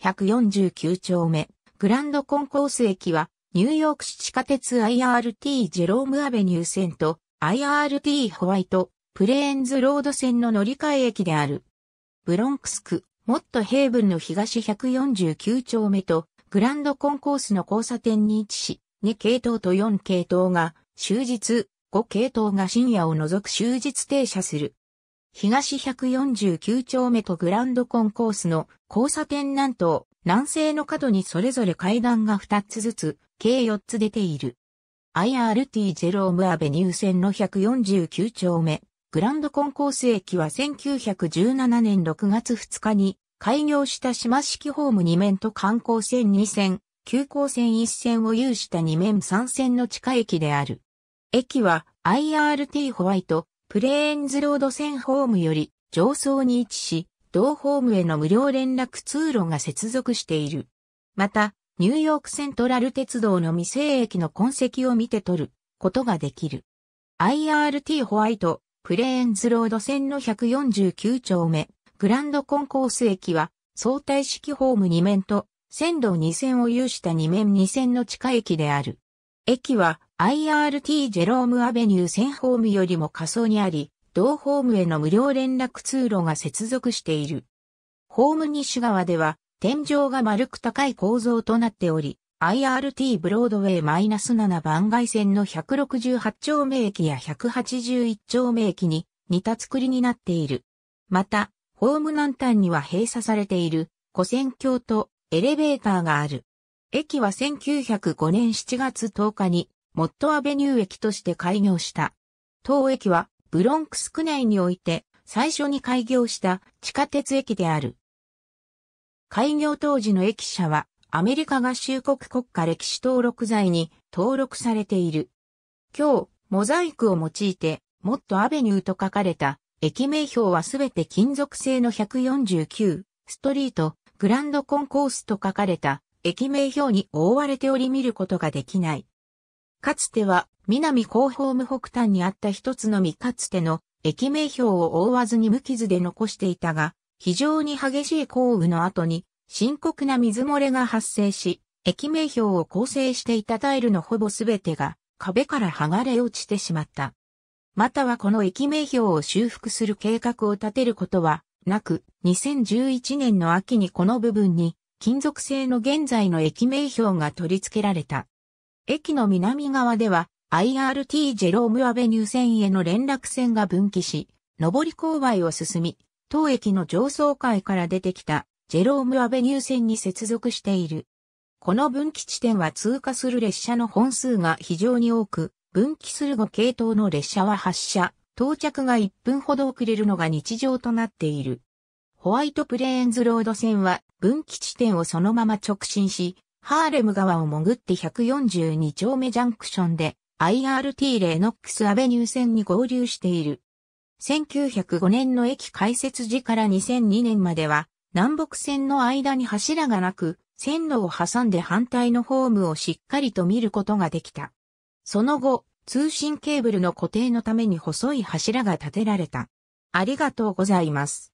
149丁目、グランドコンコース駅は、ニューヨーク市地下鉄 IRT ジェロームアベニュー線と IRT ホワイト、プレーンズロード線の乗り換え駅である。ブロンクス区、モットヘイブンの東149丁目と、グランドコンコースの交差点に位置し、2系統と4系統が、終日、5系統が深夜を除く終日停車する。東149丁目とグランドコンコースの交差点南東、南西の角にそれぞれ階段が2つずつ、計4つ出ている。IRT ジェロームアベニュー線の149丁目、グランドコンコース駅は1917年6月2日に開業した島式ホーム2面と観光線2線、急行線1線を有した2面3線の地下駅である。駅は IRT ホワイト、プレーンズロード線ホームより上層に位置し、同ホームへの無料連絡通路が接続している。また、ニューヨークセントラル鉄道の未成駅の痕跡を見て取ることができる。IRT ホワイト、プレーンズロード線の149丁目、グランドコンコース駅は、相対式ホーム2面と、線路2線を有した2面2線の地下駅である。駅は、IRT ジェロームアベニュー1000ホームよりも下層にあり、同ホームへの無料連絡通路が接続している。ホーム西側では、天井が丸く高い構造となっており、IRT ブロードウェイ -7 番外線の168丁目駅や181丁目駅に似た作りになっている。また、ホーム南端には閉鎖されている古線橋とエレベーターがある。駅は1905年7月10日にモットアベニュー駅として開業した。当駅はブロンクス区内において最初に開業した地下鉄駅である。開業当時の駅舎はアメリカ合衆国国家歴史登録財に登録されている。今日、モザイクを用いて、モットアベニューと書かれた駅名標はすべて金属製の149ストリートグランドコンコースと書かれた駅名標に覆われており見ることができない。かつては南広報無北端にあった一つのみかつての駅名標を覆わずに無傷で残していたが、非常に激しい降雨の後に深刻な水漏れが発生し、駅名標を構成していたタイルのほぼすべてが壁から剥がれ落ちてしまった。またはこの駅名標を修復する計画を立てることはなく、2011年の秋にこの部分に金属製の現在の駅名標が取り付けられた。駅の南側では IRT ジェロームアベニュー線への連絡線が分岐し、上り勾配を進み、当駅の上層階から出てきたジェロームアベニュー線に接続している。この分岐地点は通過する列車の本数が非常に多く、分岐する後系統の列車は発車、到着が1分ほど遅れるのが日常となっている。ホワイトプレーンズロード線は分岐地点をそのまま直進し、ハーレム川を潜って142丁目ジャンクションで IRT レノックスアベニュー線に合流している。1905年の駅開設時から2002年までは南北線の間に柱がなく線路を挟んで反対のホームをしっかりと見ることができた。その後、通信ケーブルの固定のために細い柱が建てられた。ありがとうございます。